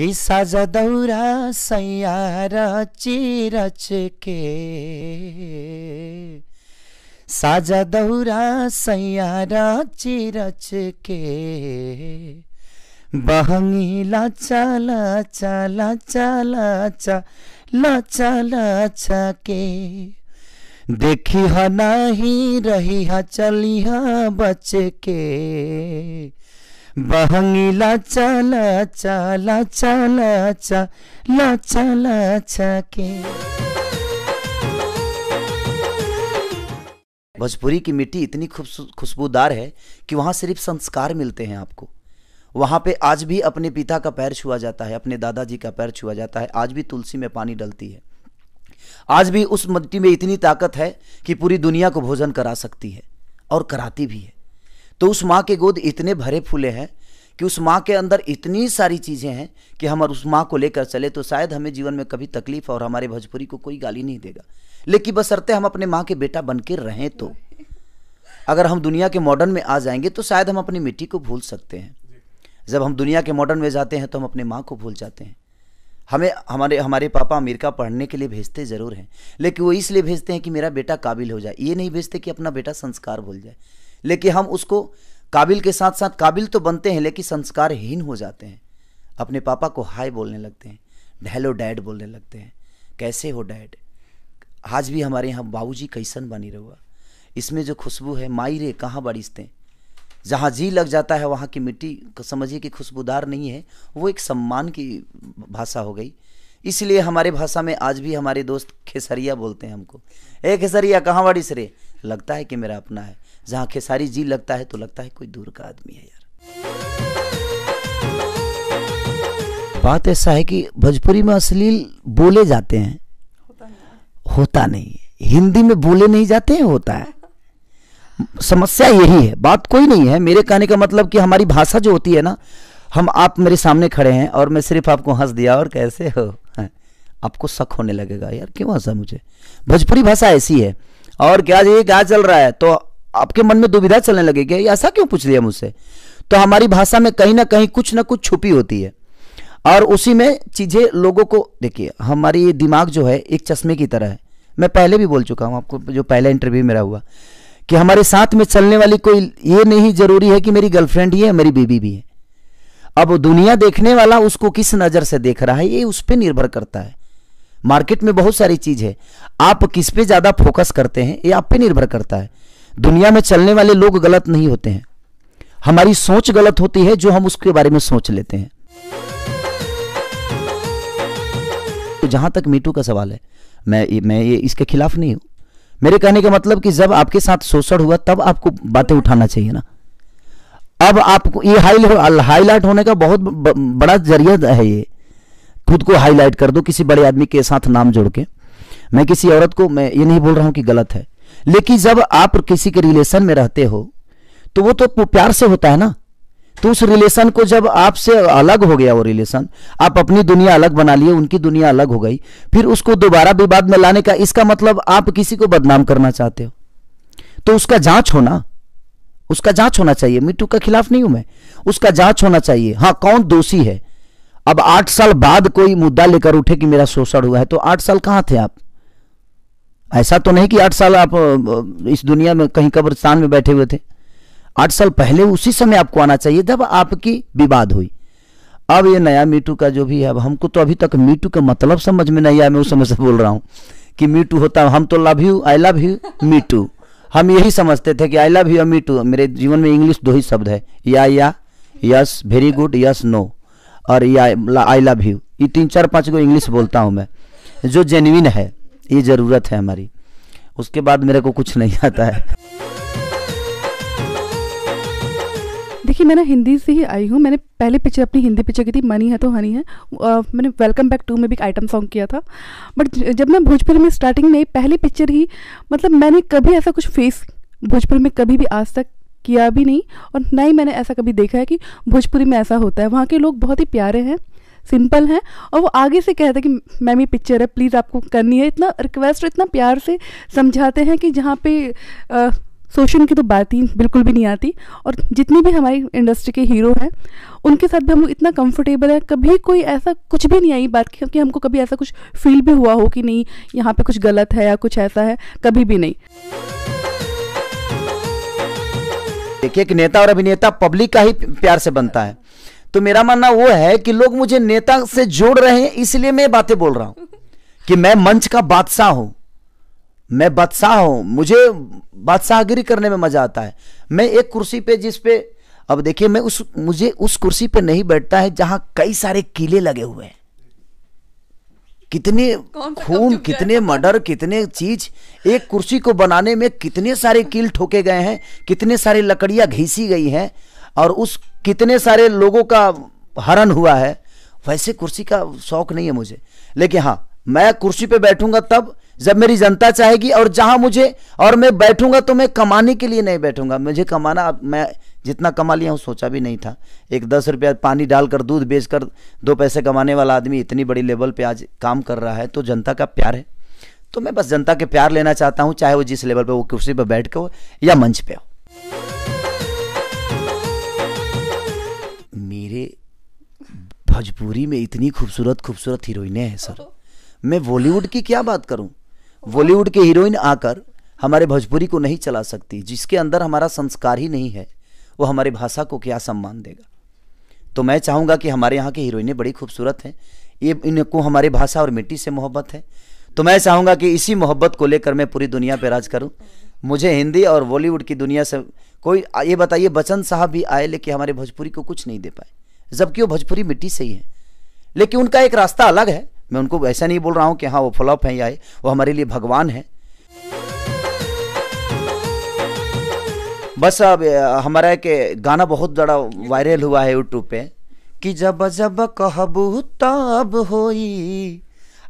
कि साज दौरा सैया रच छके साज दौरा सैया रच छके बहंगी लाचा लाचा लाचा लाचा लाचा लाचा के देखी हा नहीं रही हा चली हा बच के बहंगीला चला चला चला चला चला के भोजपुरी की मिट्टी इतनी खुशबूदार है कि वहाँ सिर्फ संस्कार मिलते हैं आपको वहाँ पे आज भी अपने पिता का पैर छुआ जाता है अपने दादाजी का पैर छुआ जाता है आज भी तुलसी में पानी डलती है आज भी उस मिट्टी में इतनी ताकत है कि पूरी दुनिया को भोजन करा सकती है और कराती भी है तो उस माँ के गोद इतने भरे फूले हैं कि उस माँ के अंदर इतनी सारी चीज़ें हैं कि हम उस माँ को लेकर चले तो शायद हमें जीवन में कभी तकलीफ और हमारे भोजपुरी को कोई गाली नहीं देगा लेकिन बस बसरते हम अपने माँ के बेटा बन के रहें तो अगर हम दुनिया के मॉडर्न में आ जाएंगे तो शायद हम अपनी मिट्टी को भूल सकते हैं जब हम दुनिया के मॉडर्न में जाते हैं तो हम अपने माँ को भूल जाते हैं हमें हमारे हमारे पापा अमेरिका पढ़ने के लिए भेजते ज़रूर हैं लेकिन वो इसलिए भेजते हैं कि मेरा बेटा काबिल हो जाए ये नहीं भेजते कि अपना बेटा संस्कार भूल जाए लेकिन हम उसको काबिल के साथ साथ काबिल तो बनते हैं लेकिन संस्कारहीन हो जाते हैं अपने पापा को हाय बोलने लगते हैं हेलो डैड बोलने लगते हैं कैसे हो डैड आज भी हमारे यहाँ बाबू जी कैसन बनी रहुआ इसमें जो खुशबू है माई रे कहाँ बरिश्ते जहाँ जी लग जाता है वहाँ की मिट्टी समझिए कि खुशबूदार नहीं है वो एक सम्मान की भाषा हो गई इसलिए हमारे भाषा में आज भी हमारे दोस्त खेसरिया बोलते हैं हमको ए खेसरिया कहाँ बड़ी सरे लगता है कि मेरा अपना है जहाँ खेसारी जी लगता है तो लगता है कोई दूर का आदमी है यार बात ऐसा है कि भोजपुरी में अश्लील बोले जाते हैं होता नहीं, हिंदी में बोले नहीं जाते हैं होता है समस्या यही है बात कोई नहीं है मेरे कहने का मतलब कि हमारी भाषा जो होती है ना हम आप मेरे सामने खड़े हैं और मैं सिर्फ आपको हंस दिया और कैसे हो हाँ। आपको शक होने लगेगा यार क्यों हंसा मुझे भोजपुरी भाषा ऐसी है और क्या जी क्या चल रहा है तो आपके मन में दुविधा चलने लगेगी ऐसा क्यों पूछ लिया मुझसे तो हमारी भाषा में कहीं ना कहीं कुछ ना कुछ छुपी होती है और उसी में चीज़ें लोगों को देखिए हमारी दिमाग जो है एक चश्मे की तरह है मैं पहले भी बोल चुका हूँ आपको जो पहला इंटरव्यू मेरा हुआ कि हमारे साथ में चलने वाली कोई ये नहीं जरूरी है कि मेरी गर्लफ्रेंड ही है मेरी बीबी भी है अब दुनिया देखने वाला उसको किस नज़र से देख रहा है ये उस पर निर्भर करता है मार्केट में बहुत सारी चीज़ है आप किस पे ज़्यादा फोकस करते हैं ये आप पे निर्भर करता है दुनिया में चलने वाले लोग गलत नहीं होते हैं हमारी सोच गलत होती है जो हम उसके बारे में सोच लेते हैं तो जहां तक मीटू का सवाल है मैं मैं ये इसके खिलाफ नहीं हूं मेरे कहने का मतलब कि जब आपके साथ शोषण हुआ तब आपको बातें उठाना चाहिए ना अब आपको ये हाईलाइट हाईलाइट होने का बहुत बड़ा जरिया है ये खुद को हाईलाइट कर दो किसी बड़े आदमी के साथ नाम जोड़ के मैं किसी औरत को मैं ये नहीं बोल रहा हूं कि गलत है लेकिन जब आप किसी के रिलेशन में रहते हो तो वो तो प्यार से होता है ना तो उस रिलेशन को जब आपसे अलग हो गया वो रिलेशन आप अपनी दुनिया अलग बना लिए उनकी दुनिया अलग हो गई फिर उसको दोबारा विवाद में लाने का इसका मतलब आप किसी को बदनाम करना चाहते हो तो उसका जांच होना उसका जांच होना चाहिए मिट्टू का खिलाफ नहीं हूं मैं उसका जांच होना चाहिए हाँ कौन दोषी है अब आठ साल बाद कोई मुद्दा लेकर उठे कि मेरा शोषण हुआ है तो आठ साल कहां थे आप ऐसा तो नहीं कि आठ साल आप इस दुनिया में कहीं कब्रस्तान में बैठे हुए थे आठ साल पहले उसी समय आपको आना चाहिए जब आपकी विवाद हुई अब ये नया मीटू का जो भी है अब हमको तो अभी तक मीटू का मतलब समझ में नहीं आया मैं उस समय से बोल रहा हूँ कि मीटू होता हम तो love you I love you me too हम यही समझते थे कि आई लव यू मीटू मेरे जीवन में इंग्लिश दो ही शब्द है या या yes very good yes no और या आई लव यू ये तीन चार पाँच को इंग्लिश बोलता हूँ मैं जो जेनविन है ये ज़रूरत है हमारी उसके बाद मेरे को कुछ नहीं आता है देखिए मैं ना हिंदी से ही आई हूँ मैंने पहले पिक्चर अपनी हिंदी पिक्चर की थी मनी है तो हनी है uh, मैंने वेलकम बैक टू में भी एक आइटम सॉन्ग किया था बट जब मैं भोजपुरी में स्टार्टिंग में पहली पिक्चर ही मतलब मैंने कभी ऐसा कुछ फेस भोजपुरी में कभी भी आज तक किया भी नहीं और ना ही मैंने ऐसा कभी देखा है कि भोजपुरी में ऐसा होता है वहाँ के लोग बहुत ही प्यारे हैं सिंपल हैं और वो आगे से कहते हैं कि मैम ये पिक्चर है प्लीज़ आपको करनी है इतना रिक्वेस्ट इतना प्यार से समझाते हैं कि जहाँ पे सोशन की तो बात ही बिल्कुल भी नहीं आती और जितनी भी हमारी इंडस्ट्री के हीरो हैं उनके साथ भी हम लोग इतना कंफर्टेबल है कभी कोई ऐसा कुछ भी नहीं आई बात की क्योंकि हमको कभी ऐसा कुछ फील भी हुआ हो कि नहीं यहाँ पे कुछ गलत है या कुछ ऐसा है कभी भी नहीं देखिए एक नेता और अभिनेता पब्लिक का ही प्यार से बनता है तो मेरा मानना वो है कि लोग मुझे नेता से जोड़ रहे हैं इसलिए मैं बातें बोल रहा हूं कि मैं मंच का बादशाह हूं मैं बादशाह हूं मुझे बादशाहगिरी करने में मजा आता है मैं एक कुर्सी पे जिस पे अब देखिए मैं उस मुझे उस कुर्सी पे नहीं बैठता है जहां कई सारे किले लगे हुए हैं कितने खून कितने मर्डर कितने चीज एक कुर्सी को बनाने में कितने सारे कील ठोके गए हैं कितने सारी लकड़ियां घिसी गई हैं और उस कितने सारे लोगों का हरण हुआ है वैसे कुर्सी का शौक नहीं है मुझे लेकिन हाँ मैं कुर्सी पे बैठूंगा तब जब मेरी जनता चाहेगी और जहां मुझे और मैं बैठूंगा तो मैं कमाने के लिए नहीं बैठूंगा मुझे कमाना मैं जितना कमा लिया हूँ सोचा भी नहीं था एक दस रुपया पानी डालकर दूध बेचकर दो पैसे कमाने वाला आदमी इतनी बड़ी लेवल पे आज काम कर रहा है तो जनता का प्यार है तो मैं बस जनता के प्यार लेना चाहता हूँ चाहे वो जिस लेवल पर वो कुर्सी पर बैठ के हो या मंच पे हो भोजपुरी में इतनी खूबसूरत खूबसूरत हीरोइनें हैं सर मैं बॉलीवुड की क्या बात करूँ बॉलीवुड के हीरोइन आकर हमारे भोजपुरी को नहीं चला सकती जिसके अंदर हमारा संस्कार ही नहीं है वो हमारी भाषा को क्या सम्मान देगा तो मैं चाहूँगा कि हमारे यहाँ की हीरोइनें बड़ी खूबसूरत हैं ये इनको हमारी भाषा और मिट्टी से मोहब्बत है तो मैं चाहूँगा कि इसी मोहब्बत को लेकर मैं पूरी दुनिया पर राज करूँ मुझे हिंदी और बॉलीवुड की दुनिया से कोई ये बताइए बच्चन साहब भी आए लेकिन हमारे भोजपुरी को कुछ नहीं दे पाए जबकि वो भोजपुरी मिट्टी से ही है लेकिन उनका एक रास्ता अलग है मैं उनको ऐसा नहीं बोल रहा हूँ कि हाँ वो फ्लॉप है या वो हमारे लिए भगवान है बस अब हमारा एक गाना बहुत बड़ा वायरल हुआ है यूट्यूब पे कि जब जब कहबू तब होई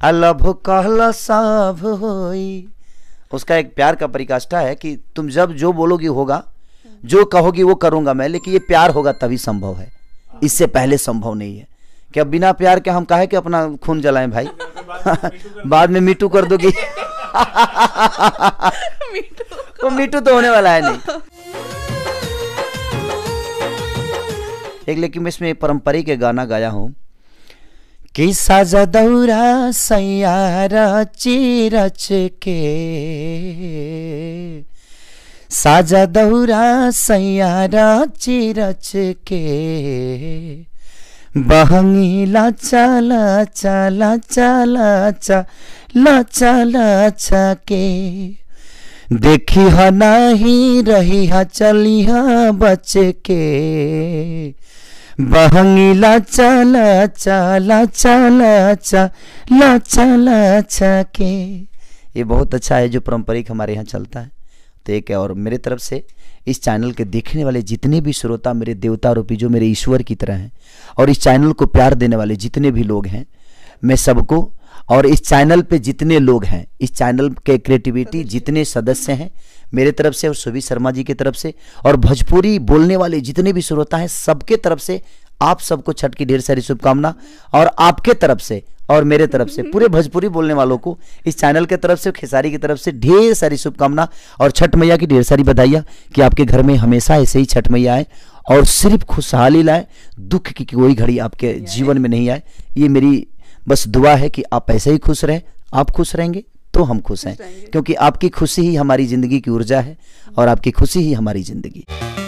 अलभ कहला सब होई उसका एक प्यार का परिकाष्ठा है कि तुम जब जो बोलोगी होगा जो कहोगी वो करूँगा मैं लेकिन ये प्यार होगा तभी संभव है इससे पहले संभव नहीं है क्या बिना प्यार के हम कहे कि अपना खून जलाएं भाई बाद में मीटू कर दोगी तो मीटू तो होने वाला है नहीं एक लेकिन मैं इसमें परंपरिक गाना गाया हूं कि साजा दौरा सैया रच के साजा दौरा सैयारा चिरच के बहंगी लाचा लाचा लाचा लाचा लाचा लाचा के देखी ह नाही रही ह चली ह बच के बहंगी लाचा लाचा लाचा लाचा लाचा लाचा के ये बहुत अच्छा है जो पारंपरिक हमारे यहाँ चलता है तो एक है और मेरे तरफ से इस चैनल के देखने वाले जितने भी श्रोता मेरे देवता रूपी जो मेरे ईश्वर की तरह हैं और इस चैनल को प्यार देने वाले जितने भी लोग हैं मैं सबको और इस चैनल पे जितने लोग हैं इस चैनल के क्रिएटिविटी जितने सदस्य हैं मेरे तरफ से और सुभी शर्मा जी की तरफ से और भोजपुरी बोलने वाले जितने भी श्रोता हैं सबके तरफ से आप सबको छठ की ढेर सारी शुभकामना और आपके तरफ से और मेरे तरफ से पूरे भोजपुरी बोलने वालों को इस चैनल के तरफ से खेसारी की तरफ से ढेर सारी शुभकामना और छठ मैया की ढेर सारी बधाइयाँ कि आपके घर में हमेशा ऐसे ही छठ मैया आए और सिर्फ खुशहाली लाए दुख की कोई घड़ी आपके जीवन में नहीं आए ये मेरी बस दुआ है कि आप ऐसे ही खुश रहें आप खुश रहेंगे तो हम खुश हैं क्योंकि आपकी खुशी ही हमारी ज़िंदगी की ऊर्जा है और आपकी खुशी ही हमारी ज़िंदगी